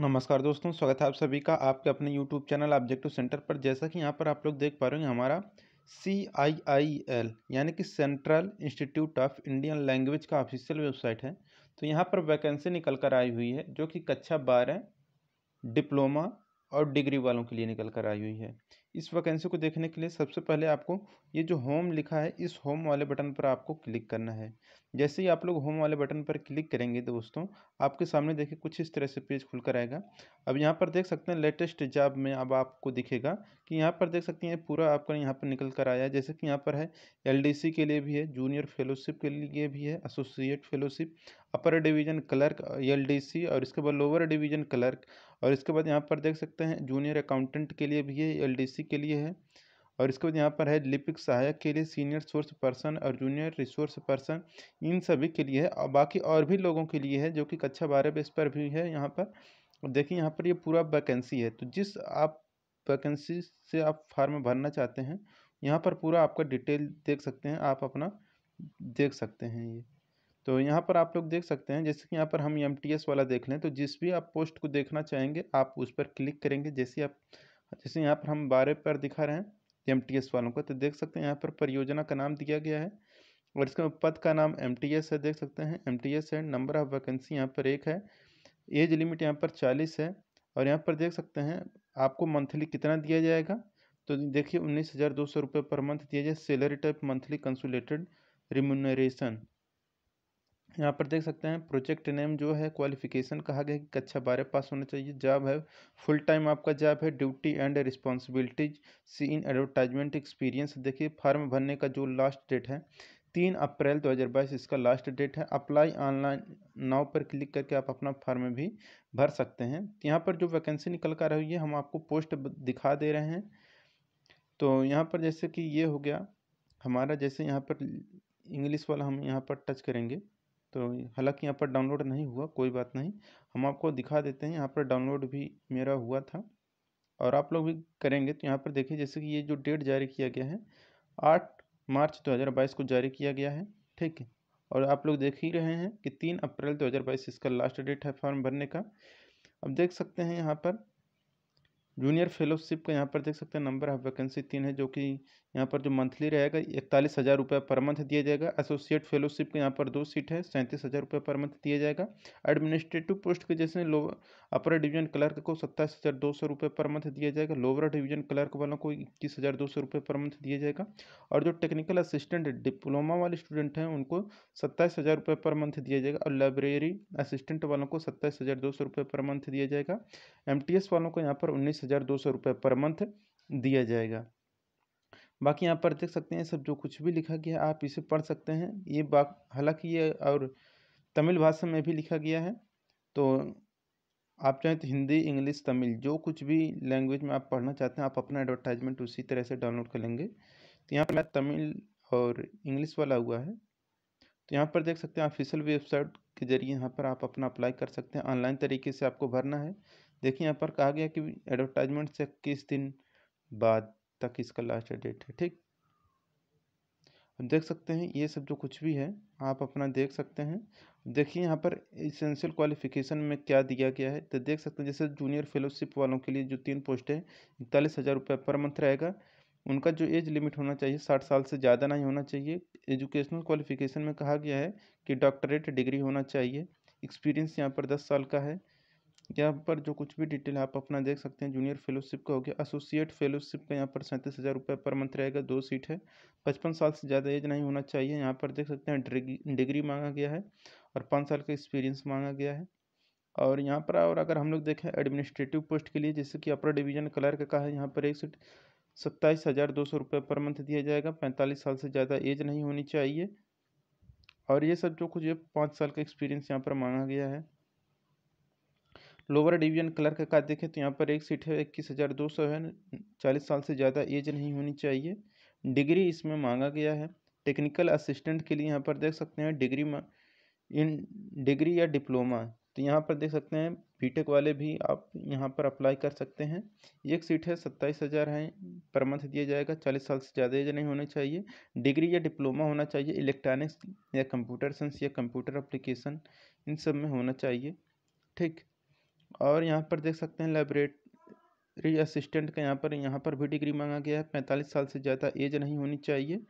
नमस्कार दोस्तों स्वागत है आप सभी का आपके अपने यूट्यूब चैनल ऑब्जेक्टिव सेंटर पर जैसा कि यहाँ पर आप लोग देख पा रहे हैं हमारा सी आई आई एल यानी कि central institute of Indian language का ऑफिशियल वेबसाइट है तो यहाँ पर वैकेंसी निकल कर आई हुई है जो कि कक्षा बारह डिप्लोमा और डिग्री वालों के लिए निकल कर आई हुई है इस वैकेंसी को देखने के लिए सबसे पहले आपको ये जो होम लिखा है इस होम वाले बटन पर आपको क्लिक करना है जैसे ही आप लोग होम वाले बटन पर क्लिक करेंगे दोस्तों आपके सामने देखिए कुछ इस तरह से पेज खुलकर आएगा अब यहाँ पर देख सकते हैं लेटेस्ट जॉब में अब आपको दिखेगा कि यहाँ पर देख सकते हैं पूरा आपका यहाँ पर निकल कर आया है जैसे कि यहाँ पर है एलडीसी के लिए भी है जूनियर फेलोशिप के लिए भी है associate fellowship upper division clerk L और इसके बाद लोअर डिवीजन क्लर्क और इसके बाद यहाँ पर देख सकते हैं जूनियर अकाउंटेंट के लिए भी है एल के लिए है और इसके बाद यहाँ पर है लिपिक सहायक के लिए सीनियर सोर्स पर्सन और जूनियर रिसोर्स पर्सन इन सभी के लिए है और बाकी और भी लोगों के लिए है जो कि कक्षा बारह बेस पर भी है यहाँ पर देखिए यहाँ पर ये यह पूरा वैकेंसी है तो जिस आप वैकेंसी से आप फार्म भरना चाहते हैं यहाँ पर पूरा आपका डिटेल देख सकते हैं आप अपना देख सकते हैं ये तो यहाँ पर आप लोग देख सकते हैं जैसे कि यहाँ पर हम एम वाला देख लें तो जिस भी आप पोस्ट को देखना चाहेंगे आप उस पर क्लिक करेंगे जैसे आप जैसे यहाँ पर हम बारह पर दिखा रहे हैं एम वालों का तो देख सकते हैं यहाँ पर परियोजना का नाम दिया गया है और इसका पद का नाम एम है देख सकते हैं एम है नंबर ऑफ वैकेंसी यहाँ पर एक है एज लिमिट यहाँ पर चालीस है और यहाँ पर देख सकते हैं आपको मंथली कितना दिया जाएगा तो देखिए उन्नीस हज़ार दो सौ रुपये पर मंथ दिया जाए salary type monthly consolidated remuneration यहाँ पर देख सकते हैं प्रोजेक्ट नेम जो है क्वालिफिकेशन कहा गया कि कक्षा बारह पास होना चाहिए जॉब है फुल टाइम आपका जॉब है duty and responsibilities see in advertisement experience देखिए फॉर्म भरने का जो लास्ट डेट है तीन अप्रैल 2022 इसका लास्ट डेट है अप्लाई ऑनलाइन नाव पर क्लिक करके आप अपना फॉर्म भी भर सकते हैं यहाँ पर जो वैकेंसी निकल कर रही है हम आपको पोस्ट दिखा दे रहे हैं तो यहाँ पर जैसे कि ये हो गया हमारा जैसे यहाँ पर इंग्लिश वाला हम यहाँ पर टच करेंगे तो हालांकि यहाँ पर डाउनलोड नहीं हुआ कोई बात नहीं हम आपको दिखा देते हैं यहाँ पर डाउनलोड भी मेरा हुआ था और आप लोग भी करेंगे तो यहाँ पर देखिए जैसे कि ये जो डेट जारी किया गया है आठ मार्च 2022 को जारी किया गया है ठीक है और आप लोग देख ही रहे हैं कि तीन अप्रैल 2022 इसका लास्ट डेट है फॉर्म भरने का अब देख सकते हैं यहाँ पर जूनियर फेलोशिप का यहाँ पर देख सकते हैं नंबर ऑफ वैकेंसी तीन है जो कि यहाँ पर जो मंथली रहेगा इकतालीस हज़ार रुपये पर मंथ दिया जाएगा एसोसिएट फेलोशिप के यहाँ पर दो सीट है सैंतीस हज़ार रुपये पर मंथ दिया जाएगा एडमिनिस्ट्रेटिव पोस्ट के जैसे लो अपर डिवीजन क्लर्क को सत्ताईस हज़ार दो सौ रुपये पर मंथ दिया जाएगा लोअर डिवीजन क्लर्क वालों को इक्कीस हज़ार दो सौ रुपये पर मंथ दिया जाएगा और जो टेक्निकल असिस्टेंट डिप्लोमा वाले स्टूडेंट हैं उनको सत्ताईस हज़ार रुपये पर मंथ दिया जाएगा और लाइब्रेरी असिस्टेंट वालों को सत्ताईस हज़ार दो सौ रुपये पर मंथ दिया जाएगा एम टी एस वालों को यहाँ पर उन्नीस हज़ार दो सौ रुपये पर मंथ दिया जाएगा बाकी यहाँ पर देख सकते हैं सब जो कुछ भी लिखा गया है आप इसे पढ़ सकते हैं ये बात हालांकि ये और तमिल भाषा में भी लिखा गया है तो आप चाहें तो हिंदी इंग्लिश तमिल जो कुछ भी लैंग्वेज में आप पढ़ना चाहते हैं आप अपना एडवर्टाइजमेंट उसी तरह से डाउनलोड कर लेंगे तो यहाँ पर मैं तमिल और इंग्लिश वाला हुआ है तो यहाँ पर देख सकते हैं ऑफिशियल वेबसाइट के जरिए यहाँ पर आप अपना अप्लाई कर सकते हैं ऑनलाइन तरीके से आपको भरना है देखिए यहाँ पर कहा गया कि एडवर्टाइजमेंट से किस दिन बाद तक इसका लास्ट डेट है ठीक देख सकते हैं ये सब जो कुछ भी है आप अपना देख सकते हैं देखिए यहाँ पर इसेंशियल क्वालिफिकेशन में क्या दिया गया है तो देख सकते हैं जैसे जूनियर फेलोशिप वालों के लिए जो तीन पोस्ट है इकतालीस हज़ार रुपये पर मंथ रहेगा उनका जो एज लिमिट होना चाहिए साठ साल से ज़्यादा नहीं होना चाहिए एजुकेशनल क्वालिफिकेशन में कहा गया है कि डॉक्टरेट डिग्री होना चाहिए एक्सपीरियंस यहाँ पर दस साल का है यहाँ पर जो कुछ भी डिटेल आप अपना देख सकते हैं जूनियर फेलोशिप का हो गया एसोसिएट फेलोशिप का यहाँ पर सैंतीस हज़ार रुपये पर मंथ रहेगा दो सीट है पचपन साल से ज़्यादा एज नहीं होना चाहिए यहाँ पर देख सकते हैं डिग्री मांगा गया है और पाँच साल का एक्सपीरियंस मांगा गया है और यहाँ पर और अगर हम लोग देखें एडमिनिस्ट्रेटिव पोस्ट के लिए जैसे कि अपर डिवीजन क्लर्क का है यहाँ पर एक सीट सत्ताईस हज़ार दो सौ रुपये पर मंथ दिया जाएगा पैंतालीस साल से ज़्यादा एज नहीं होनी चाहिए और ये सब जो कुछ ये पाँच साल का एक्सपीरियंस यहाँ पर मांगा गया है लोअर डिवीजन क्लर्क का देखें तो यहाँ पर एक सीट है इक्कीस हज़ार दो सौ है चालीस साल से ज़्यादा एज नहीं होनी चाहिए डिग्री इसमें मांगा गया है टेक्निकल असिस्टेंट के लिए यहाँ पर देख सकते हैं डिग्री इन डिग्री या डिप्लोमा तो यहाँ पर देख सकते हैं बी वाले भी आप यहाँ पर अप्लाई कर सकते हैं एक सीट है सत्ताईस हज़ार है पर मंथ दिया जाएगा चालीस साल से ज़्यादा एज नहीं होना चाहिए डिग्री या डिप्लोमा होना चाहिए इलेक्ट्रॉनिक्स या कंप्यूटर साइंस या कंप्यूटर अप्लीकेशन इन सब में होना चाहिए ठीक और यहाँ पर देख सकते हैं लेबरेटरी असिस्टेंट का यहाँ पर यहाँ पर भी डिग्री मांगा गया है पैंतालीस साल से ज़्यादा एज नहीं होनी चाहिए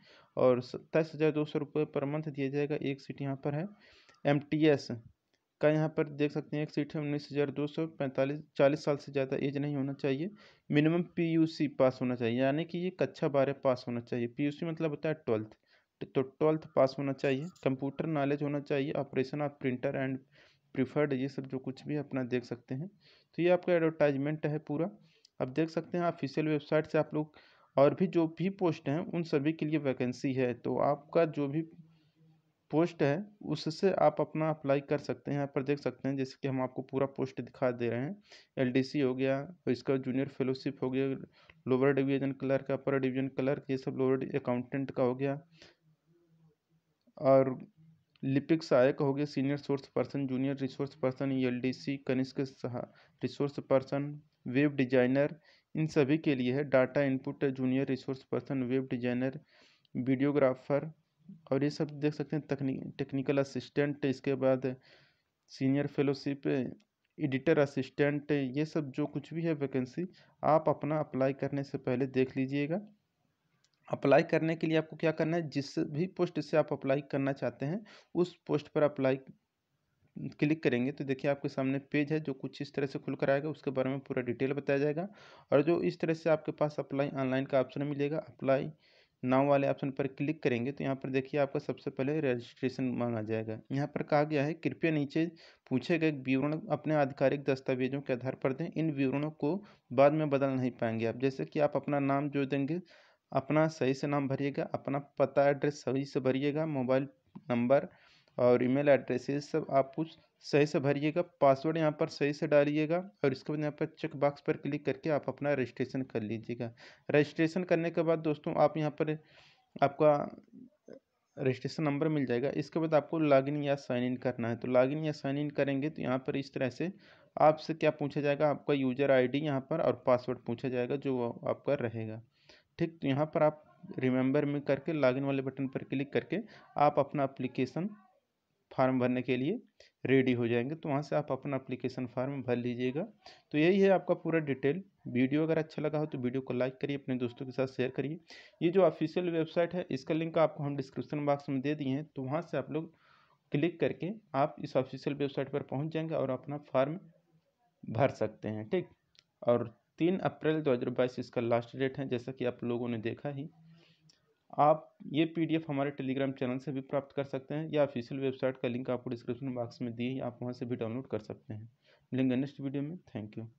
और सत्ताईस हज़ार दो सौ रुपये पर मंथ दिया जाएगा एक सीट यहाँ पर है एम टी एस का यहाँ पर देख सकते हैं एक सीट है उन्नीस हज़ार दो सौ पैंतालीस चालीस साल से ज़्यादा एज नहीं होना चाहिए minimum P U C pass होना चाहिए यानी कि ये कक्षा बारह पास होना चाहिए पी यू सी मतलब होता है ट्वेल्थ तो ट्वेल्थ पास होना चाहिए कंप्यूटर नॉलेज होना चाहिए operation of printer and preferred ये सब जो कुछ भी अपना देख सकते हैं तो ये आपका एडवर्टाइजमेंट है पूरा आप देख सकते हैं ऑफिशियल वेबसाइट से आप लोग और भी जो भी पोस्ट हैं उन सभी के लिए वैकेंसी है तो आपका जो भी पोस्ट है उससे आप अपना अप्लाई कर सकते हैं यहाँ पर देख सकते हैं जैसे कि हम आपको पूरा पोस्ट दिखा दे रहे हैं एलडीसी हो गया इसका जूनियर फेलोशिप हो गया lower division clerk upper division clerk ये सब लोअर अकाउंटेंट का हो गया और लिपिक सहायक गए senior source person junior resource person सी कनिष्क रिसोर्स पर्सन वेब डिजाइनर इन सभी के लिए है data input junior resource person web designer videographer और ये सब देख सकते हैं तकनी टेक्निकल असिस्टेंट इसके बाद सीनियर फेलोशिप एडिटर असिस्टेंट ये सब जो कुछ भी है वैकेंसी आप अपना अप्लाई करने से पहले देख लीजिएगा अप्लाई करने के लिए आपको क्या करना है जिस भी पोस्ट से आप अप्लाई करना चाहते हैं उस पोस्ट पर अप्लाई क्लिक करेंगे तो देखिए आपके सामने पेज है जो कुछ इस तरह से खुल कर आएगा उसके बारे में पूरा डिटेल बताया जाएगा और जो इस तरह से आपके पास अप्लाई ऑनलाइन का ऑप्शन मिलेगा अप्लाई नाव वाले ऑप्शन पर क्लिक करेंगे तो यहाँ पर देखिए आपका सबसे पहले रजिस्ट्रेशन मांगा जाएगा यहाँ पर कहा गया है कृपया नीचे पूछे गए विवरण अपने आधिकारिक दस्तावेजों के आधार पर दें इन विवरणों को बाद में बदल नहीं पाएंगे आप जैसे कि आप अपना नाम जो देंगे अपना सही से नाम भरिएगा अपना पता एड्रेस सही से भरिएगा मोबाइल नंबर और ईमेल एड्रेस ये सब आप कुछ सही से भरिएगा पासवर्ड यहाँ पर सही से डालिएगा और इसके बाद यहाँ पर चेक बॉक्स पर क्लिक करके आप अपना रजिस्ट्रेशन कर लीजिएगा रजिस्ट्रेशन करने के बाद दोस्तों आप यहाँ पर आपका रजिस्ट्रेशन नंबर मिल जाएगा इसके बाद आपको लॉगिन या साइन इन करना है तो लॉगिन या साइन इन करेंगे तो यहाँ पर इस तरह से आपसे क्या पूछा जाएगा आपका यूज़र आईडी यहाँ पर और पासवर्ड पूछा जाएगा जो आपका रहेगा ठीक तो यहाँ पर आप रिमेंबर में करके लॉगिन वाले बटन पर क्लिक करके आप अपना अप्लीकेशन फार्म भरने के लिए रेडी हो जाएंगे तो वहाँ से आप अपना अप्लीकेशन फार्म भर लीजिएगा तो यही है आपका पूरा डिटेल वीडियो अगर अच्छा लगा हो तो वीडियो को लाइक करिए अपने दोस्तों के साथ शेयर करिए ये जो ऑफिशियल वेबसाइट है इसका लिंक आपको हम डिस्क्रिप्शन बॉक्स में दे दिए हैं तो वहाँ से आप लोग क्लिक करके आप इस ऑफिशियल वेबसाइट पर पहुँच जाएंगे और अपना फार्म भर सकते हैं ठीक और तीन अप्रैल दो हज़ार बाईस इसका लास्ट डेट है जैसा कि आप लोगों ने देखा ही आप ये पीडीएफ हमारे टेलीग्राम चैनल से भी प्राप्त कर सकते हैं या ऑफिशियल वेबसाइट का लिंक आपको डिस्क्रिप्शन बॉक्स में दिए आप वहाँ से भी डाउनलोड कर सकते हैं मिलेंगे नेक्स्ट वीडियो में थैंक यू